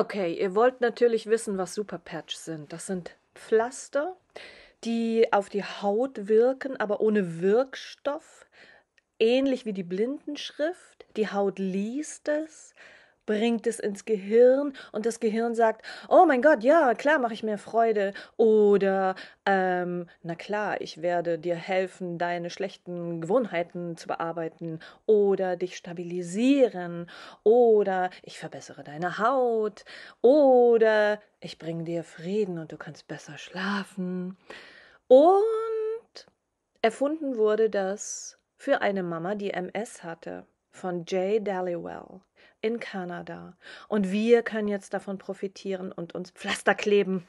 Okay, ihr wollt natürlich wissen, was Superpatch sind. Das sind Pflaster, die auf die Haut wirken, aber ohne Wirkstoff. Ähnlich wie die Blindenschrift. Die Haut liest es, bringt es ins Gehirn und das Gehirn sagt, oh mein Gott, ja, klar mache ich mir Freude. Oder, ähm, na klar, ich werde dir helfen, deine schlechten Gewohnheiten zu bearbeiten. Oder dich stabilisieren. Oder ich verbessere deine Haut. Oder ich bringe dir Frieden und du kannst besser schlafen. Und erfunden wurde das für eine Mama, die MS hatte von Jay Dallywell in Kanada. Und wir können jetzt davon profitieren und uns Pflaster kleben.